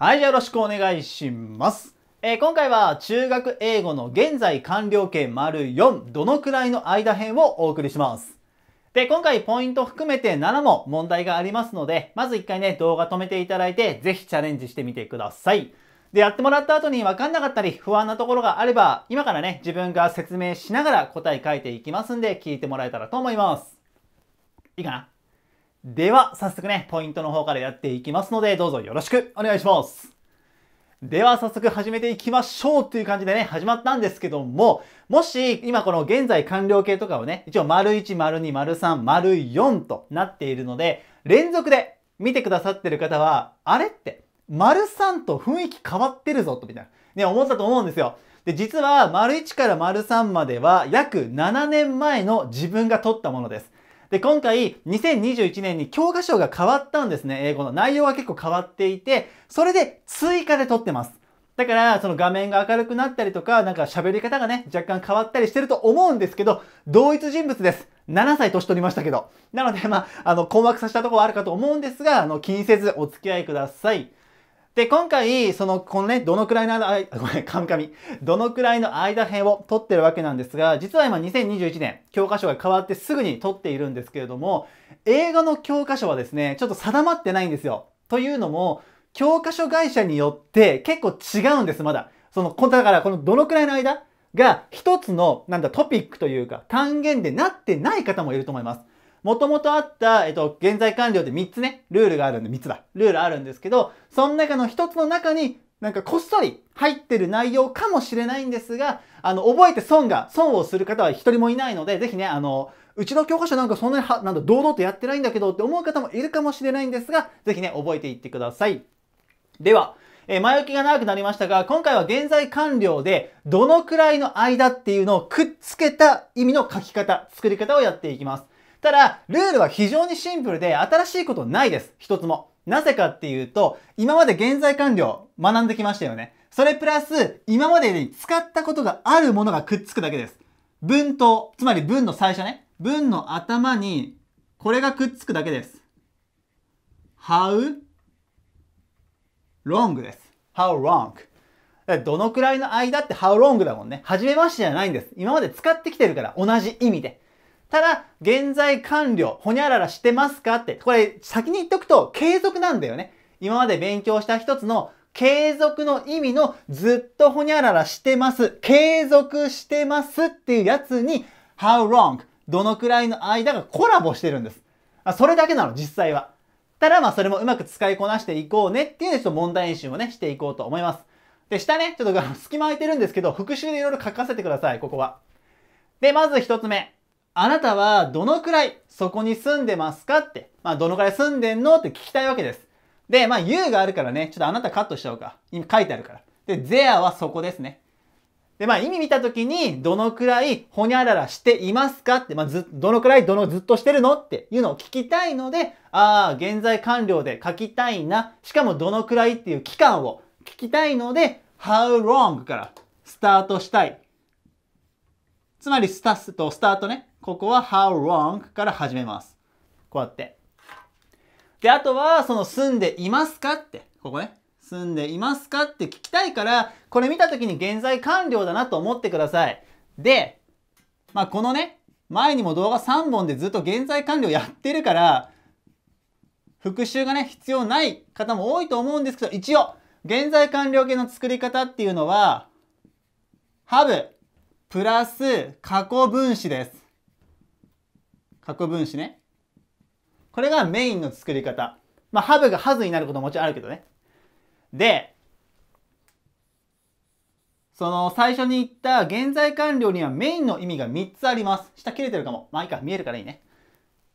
はい、じゃあよろしくお願いします。えー、今回は中学英語の現在完了形丸4どのくらいの間編をお送りします。で、今回ポイント含めて7も問題がありますので、まず1回ね、動画止めていただいて、ぜひチャレンジしてみてください。で、やってもらった後に分かんなかったり、不安なところがあれば、今からね、自分が説明しながら答え書いていきますんで、聞いてもらえたらと思います。いいかなでは、早速ね、ポイントの方からやっていきますので、どうぞよろしくお願いします。では早速始めていきましょうっていう感じでね、始まったんですけども、もし今この現在完了形とかをね、一応丸1、丸2、丸3、丸4となっているので、連続で見てくださってる方は、あれって丸3と雰囲気変わってるぞとみたいな、ね、思ったと思うんですよ。で、実は丸1から丸3までは約7年前の自分が撮ったものです。で、今回、2021年に教科書が変わったんですね。英語の内容は結構変わっていて、それで追加で撮ってます。だから、その画面が明るくなったりとか、なんか喋り方がね、若干変わったりしてると思うんですけど、同一人物です。7歳年取りましたけど。なので、まあ、あの、困惑させたところはあるかと思うんですが、あの、気にせずお付き合いください。で、今回、その、このね、どのくらいの間、ごめん、カムカミ。どのくらいの間編を取ってるわけなんですが、実は今2021年、教科書が変わってすぐに取っているんですけれども、映画の教科書はですね、ちょっと定まってないんですよ。というのも、教科書会社によって結構違うんです、まだ。その、だからこのどのくらいの間が一つの、なんだ、トピックというか、単元でなってない方もいると思います。もともとあった、えっと、現在完了って3つね、ルールがあるんで、3つだ。ルールあるんですけど、その中の1つの中に、なんかこっそり入ってる内容かもしれないんですが、あの、覚えて損が、損をする方は一人もいないので、ぜひね、あの、うちの教科書なんかそんなには、なんだ、堂々とやってないんだけどって思う方もいるかもしれないんですが、ぜひね、覚えていってください。では、えー、前置きが長くなりましたが、今回は現在完了で、どのくらいの間っていうのをくっつけた意味の書き方、作り方をやっていきます。ただ、ルールは非常にシンプルで、新しいことないです。一つも。なぜかっていうと、今まで現在完了学んできましたよね。それプラス、今までに使ったことがあるものがくっつくだけです。文と、つまり文の最初ね。文の頭に、これがくっつくだけです。how long です。how long. どのくらいの間って how long だもんね。初めましてじゃないんです。今まで使ってきてるから、同じ意味で。ただ、現在完了、ほにゃららしてますかって、これ先に言っとくと継続なんだよね。今まで勉強した一つの継続の意味のずっとほにゃららしてます、継続してますっていうやつに how long どのくらいの間がコラボしてるんです。あそれだけなの、実際は。ただまあそれもうまく使いこなしていこうねっていうのちょっと問題演習もね、していこうと思います。で、下ね、ちょっと隙間空いてるんですけど、復習でいろいろ書かせてください、ここは。で、まず一つ目。あなたはどのくらいそこに住んでますかって、まあ、どのくらい住んでんのって聞きたいわけです。で、まあ、you があるからね、ちょっとあなたカットしちゃおうか。今書いてあるから。で、there はそこですね。で、まあ、意味見たときに、どのくらいほにゃららしていますかって、まあ、ず、どのくらいどのずっとしてるのっていうのを聞きたいので、ああ、現在完了で書きたいな。しかもどのくらいっていう期間を聞きたいので、how long からスタートしたい。つまり、スタスとスタートね。ここは how long から始めます。こうやって。で、あとは、その住んでいますかって、ここね。住んでいますかって聞きたいから、これ見た時に現在完了だなと思ってください。で、まあ、このね、前にも動画3本でずっと現在完了やってるから、復習がね、必要ない方も多いと思うんですけど、一応、現在完了形の作り方っていうのは、have プラス過去分詞です。核分子ね。これがメインの作り方。まあ、ハブがハズになることももちろんあるけどね。で、その最初に言った現在完了にはメインの意味が3つあります。下切れてるかも。まあいいか、見えるからいいね。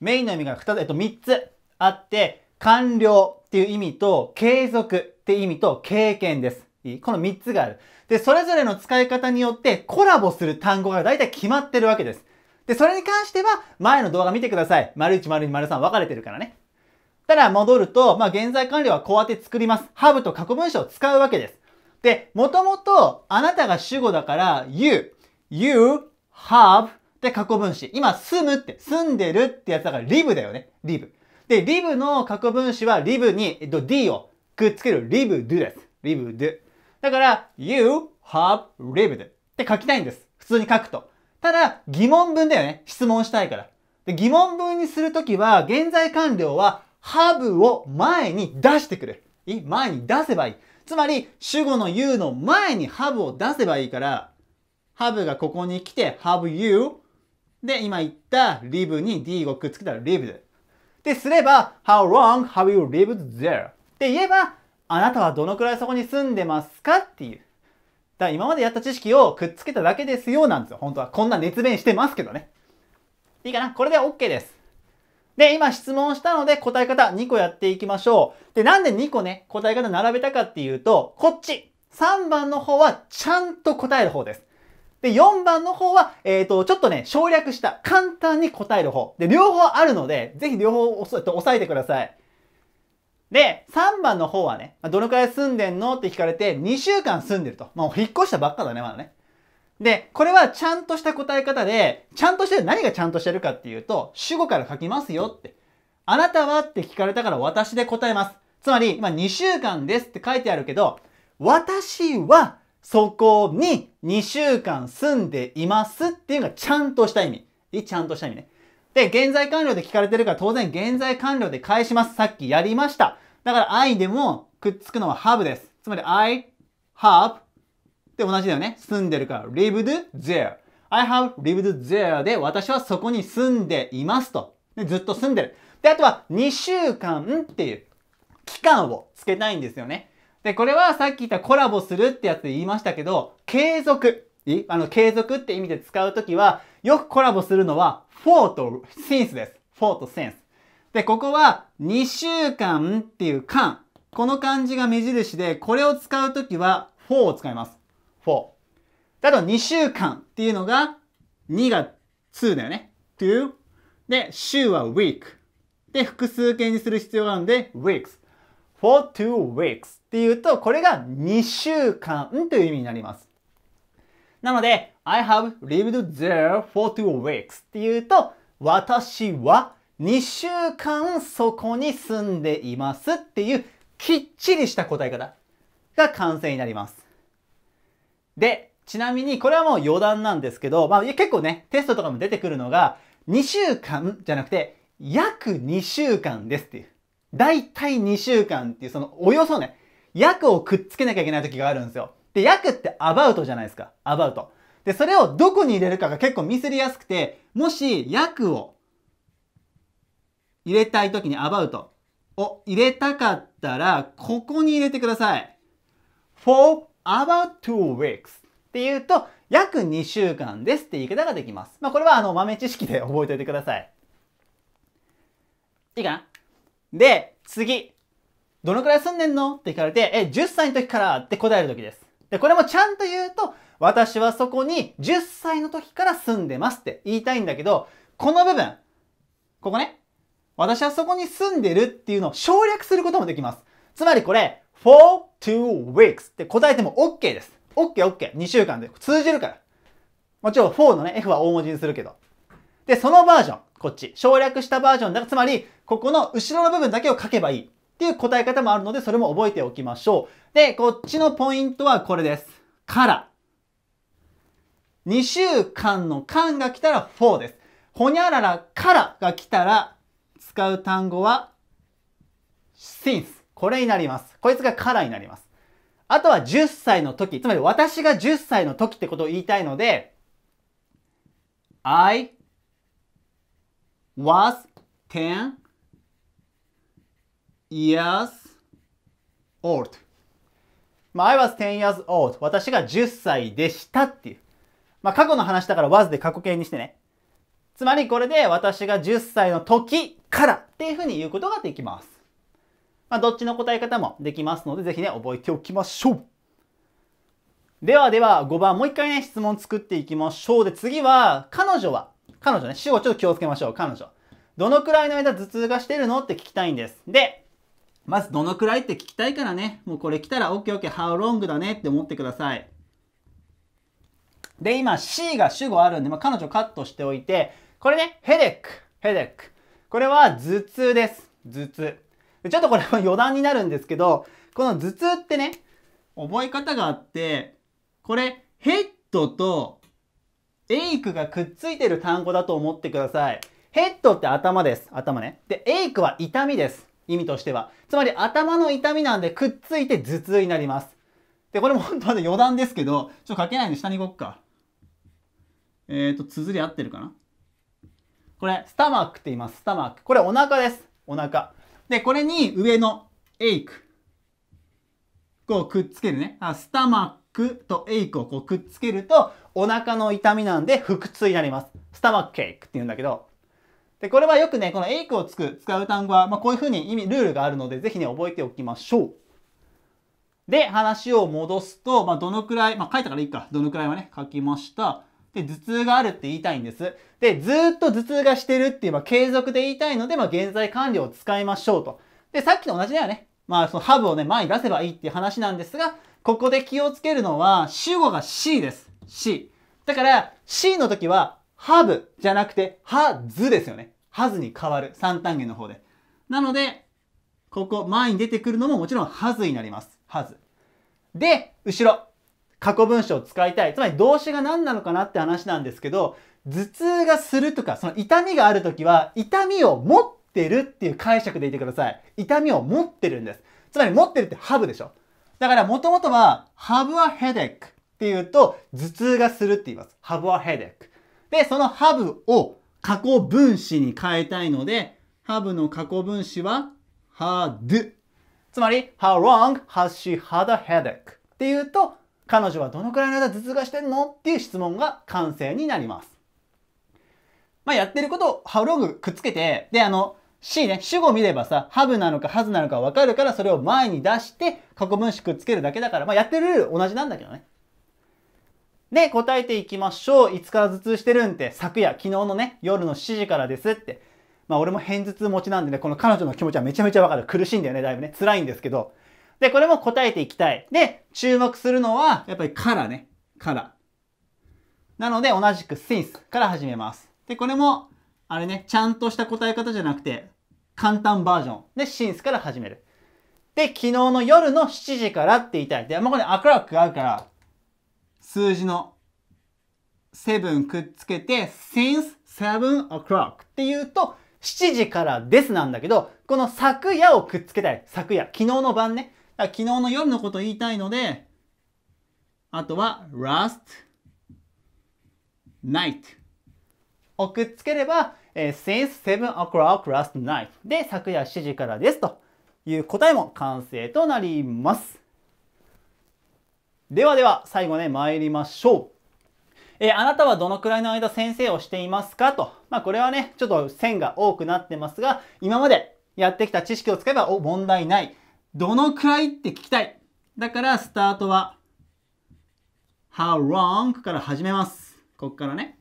メインの意味が2つ、えっと3つあって、完了っていう意味と、継続って意味と、経験です。いいこの3つがある。で、それぞれの使い方によってコラボする単語が大体決まってるわけです。で、それに関しては、前の動画見てください。丸1、丸2、丸3分かれてるからね。ただ、戻ると、まあ、現在完了はこうやって作ります。ハブと過去文章を使うわけです。で、もともと、あなたが主語だから、you, you, have で過去分詞。今、住むって、住んでるってやつだから、live だよね。live。で、live の過去分詞は、live に、えっと、d をくっつける live do です。live do。だから、you have lived って書きたいんです。普通に書くと。ただ、疑問文だよね。質問したいから。で疑問文にするときは、現在完了は、ハブを前に出してくれる。い前に出せばいい。つまり、主語の you の前にハブを出せばいいから、ハブがここに来て、have you で、今言った live に d をくっつけたら lived。で、すれば、how long have you lived there? って言えば、あなたはどのくらいそこに住んでますかっていう。だから今までやった知識をくっつけただけですよなんですよ。本当は。こんな熱弁してますけどね。いいかなこれで OK です。で、今質問したので答え方2個やっていきましょう。で、なんで2個ね、答え方並べたかっていうと、こっち !3 番の方はちゃんと答える方です。で、4番の方は、えっ、ー、と、ちょっとね、省略した、簡単に答える方。で、両方あるので、ぜひ両方押さえてください。で、3番の方はね、どのくらい住んでんのって聞かれて、2週間住んでると。もう引っ越したばっかだね、まだね。で、これはちゃんとした答え方で、ちゃんとしてる、何がちゃんとしてるかっていうと、主語から書きますよって。あなたはって聞かれたから私で答えます。つまり、今2週間ですって書いてあるけど、私はそこに2週間住んでいますっていうのがちゃんとした意味。いちゃんとした意味ね。で、現在完了で聞かれてるから当然現在完了で返します。さっきやりました。だから I でもくっつくのは have です。つまり I have って同じだよね。住んでるから lived there。I have lived there で私はそこに住んでいますと。でずっと住んでる。で、あとは2週間っていう期間をつけたいんですよね。で、これはさっき言ったコラボするってやつで言いましたけど、継続。いあの、継続って意味で使うときは、よくコラボするのは、for と since です。for と since。で、ここは2週間っていう間。この漢字が目印で、これを使うときは4を使います。4。だと2週間っていうのが2が2だよね。2。で、週は week。で、複数形にする必要があるんで、weeks。for two weeks っていうと、これが2週間という意味になります。なので、I have lived there for two weeks っていうと、私は2週間そこに住んでいますっていうきっちりした答え方が完成になります。で、ちなみにこれはもう余談なんですけど、まあ結構ね、テストとかも出てくるのが2週間じゃなくて約2週間ですっていう。だいたい2週間っていうそのおよそね、約をくっつけなきゃいけない時があるんですよ。で、約ってアバウトじゃないですか。アバウト。で、それをどこに入れるかが結構ミスりやすくて、もし約を入れたい時に about を入れたかったら、ここに入れてください。for about two weeks っていうと、約2週間ですって言い方ができます。まあ、これはあの豆知識で覚えておいてください。いいかなで、次。どのくらい住んでんのって聞かれて、え、10歳の時からって答える時です。で、これもちゃんと言うと、私はそこに10歳の時から住んでますって言いたいんだけど、この部分、ここね、私はそこに住んでるっていうのを省略することもできます。つまりこれ、for two weeks って答えても OK です。OK, OK. 2週間で通じるから。もちろん4のね、F は大文字にするけど。で、そのバージョン、こっち。省略したバージョンだ。つまり、ここの後ろの部分だけを書けばいい。っていう答え方もあるので、それも覚えておきましょう。で、こっちのポイントはこれです。から。2週間の間が来たら4です。ほにゃららからが来たら使う単語は since これになります。こいつがからになります。あとは10歳の時、つまり私が10歳の時ってことを言いたいので I was 10 years old まあ、I was 10 years old. 私が10歳でしたっていう。まあ、過去の話だから was で過去形にしてね。つまりこれで私が10歳の時からっていうふうに言うことができます。まあ、どっちの答え方もできますので、是非ね、覚えておきましょう。ではでは、5番、もう一回ね、質問作っていきましょう。で、次は、彼女は、彼女ね、主語ちょっと気をつけましょう、彼女。どのくらいの間頭痛がしてるのって聞きたいんです。で、まずどのくらいって聞きたいからね、もうこれ来たらオッオッケー、How long だねって思ってください。で、今 C が主語あるんで、まあ、彼女カットしておいて、これね、ヘデック、ヘデック。これは頭痛です。頭痛。ちょっとこれは余談になるんですけど、この頭痛ってね、覚え方があって、これ、ヘッドとエイクがくっついてる単語だと思ってください。ヘッドって頭です。頭ね。で、エイクは痛みです。意味としては。つまり頭の痛みなんでくっついて頭痛になります。で、これも本当は余談ですけど、ちょっと書けないんで下に行こっか。えっ、ー、と、綴り合ってるかなこれ、スタマックって言います。スタマック。これお腹です。お腹。で、これに上のエイク。こうくっつけるね。あスタマックとエイクをこうくっつけると、お腹の痛みなんで腹痛になります。スタマックエイクって言うんだけど。で、これはよくね、このエイクをつく、使う単語は、まあ、こういうふうに意味、ルールがあるので、ぜひね、覚えておきましょう。で、話を戻すと、まあ、どのくらい、まあ、書いたからいいか、どのくらいはね、書きました。で、頭痛があるって言いたいんです。で、ずっと頭痛がしてるっていう、まあ、継続で言いたいので、まあ、現在完了を使いましょうと。で、さっきと同じだよね。まあ、そのハブをね、前に出せばいいっていう話なんですが、ここで気をつけるのは、主語が C です。C。だから、C の時は、ハブじゃなくて、はずですよね。はずに変わる。三単元の方で。なので、ここ、前に出てくるのももちろんはずになります。はず。で、後ろ。過去文章を使いたい。つまり動詞が何なのかなって話なんですけど、頭痛がするとか、その痛みがあるときは、痛みを持ってるっていう解釈でいてください。痛みを持ってるんです。つまり持ってるってハブでしょ。だからもともとは、ハブはヘデックっていうと、頭痛がするって言います。ハブはヘデック。で、そのハブを過去分詞に変えたいので、ハブの過去分詞は、ハ a d つまり、how long has she had a headache? っていうと、彼女はどのくらいの間頭痛がしてんのっていう質問が完成になります。まあ、やってることをハブログくっつけて、で、あの、C ね、主語見ればさ、ハブなのかハズなのかわかるから、それを前に出して、過去分詞くっつけるだけだから、まあ、やってるルール同じなんだけどね。で、答えていきましょう。いつから頭痛してるんって、昨夜、昨日のね、夜の7時からですって。まあ、俺も偏頭痛持ちなんでね、この彼女の気持ちはめちゃめちゃわかる。苦しいんだよね、だいぶね。辛いんですけど。で、これも答えていきたい。で、注目するのは、やっぱりからね。から。なので、同じく since から始めます。で、これも、あれね、ちゃんとした答え方じゃなくて、簡単バージョンで since から始める。で、昨日の夜の7時からって言いたい。で、まこれアクロックがあるから、数字の7くっつけて since 7 o'clock って言うと7時からですなんだけど、この昨夜をくっつけたい。昨夜。昨日の晩ね。昨日の夜のこと言いたいので、あとは last night をくっつければ、えー、since seven o'clock last night で昨夜7時からですという答えも完成となります。ではでは最後ね参りましょう。えー、あなたはどのくらいの間先生をしていますかと。まあこれはね、ちょっと線が多くなってますが、今までやってきた知識を使えば問題ない。どのくらいって聞きたい。だからスタートは How long から始めます。こっからね。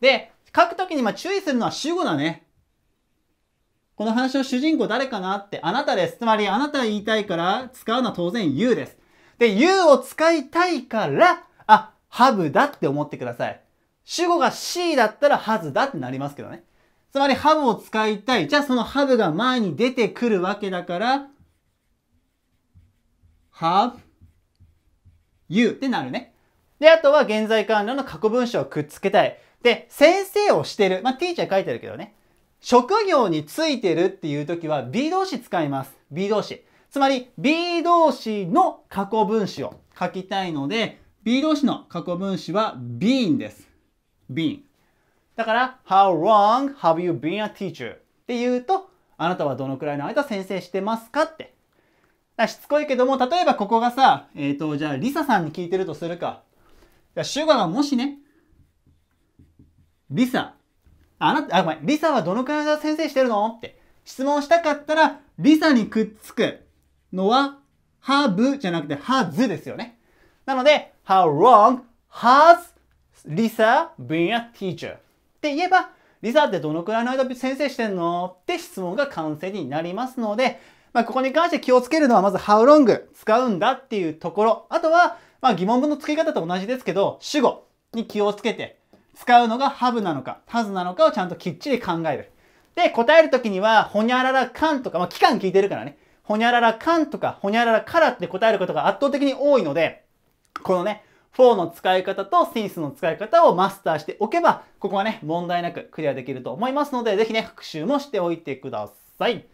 で、書くときにま注意するのは主語だね。この話の主人公誰かなってあなたです。つまりあなた言いたいから使うのは当然 you です。で、you を使いたいから、あ、have だって思ってください。主語が C だったら has だってなりますけどね。つまり have を使いたい。じゃあその have が前に出てくるわけだから、have you ってなるね。で、あとは現在完了の過去文章をくっつけたい。で、先生をしてる。まあ、ティーチャー書いてるけどね。職業についてるっていう時は B 動詞使います。B 動詞。つまり B 動詞の過去分詞を書きたいので、B 動詞の過去分詞は been です。been。だから、how long have you been a teacher? って言うと、あなたはどのくらいの間先生してますかってだしつこいけども、例えばここがさ、えっ、ー、と、じゃあ、リサさんに聞いてるとするか。主語シュガがもしね、リサ、あなた、あ、ごめん、リサはどのくらいの先生してるのって質問したかったら、リサにくっつくのは、ハブじゃなくて、ハズですよね。なので、how long has Lisa been a teacher? って言えば、リサってどのくらいの間先生してんのって質問が完成になりますので、まあ、ここに関して気をつけるのはまず how long 使うんだっていうところ。あとは、まあ、疑問文の付け方と同じですけど、主語に気をつけて、使うのが have なのか、has なのかをちゃんときっちり考える。で、答えるときには、ほにゃららかんとか、まあ、期間聞いてるからね、ほにゃららかんとか、ほにゃららからって答えることが圧倒的に多いので、このね、for の使い方と since の使い方をマスターしておけば、ここはね、問題なくクリアできると思いますので、ぜひね、復習もしておいてください。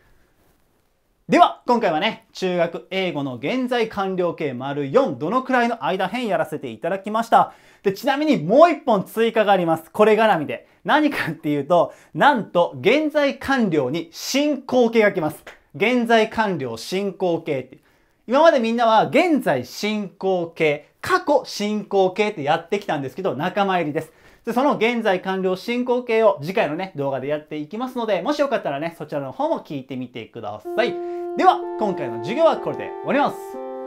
では、今回はね、中学英語の現在完了形丸4、どのくらいの間編やらせていただきました。で、ちなみにもう一本追加があります。これ絡みで。何かっていうと、なんと、現在完了に進行形が来ます。現在完了進行形って。今までみんなは、現在進行形、過去進行形ってやってきたんですけど、仲間入りです。で、その現在完了進行形を次回のね、動画でやっていきますので、もしよかったらね、そちらの方も聞いてみてください。では、今回の授業はこれで終わります。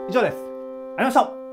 以上です。ありがとうございました。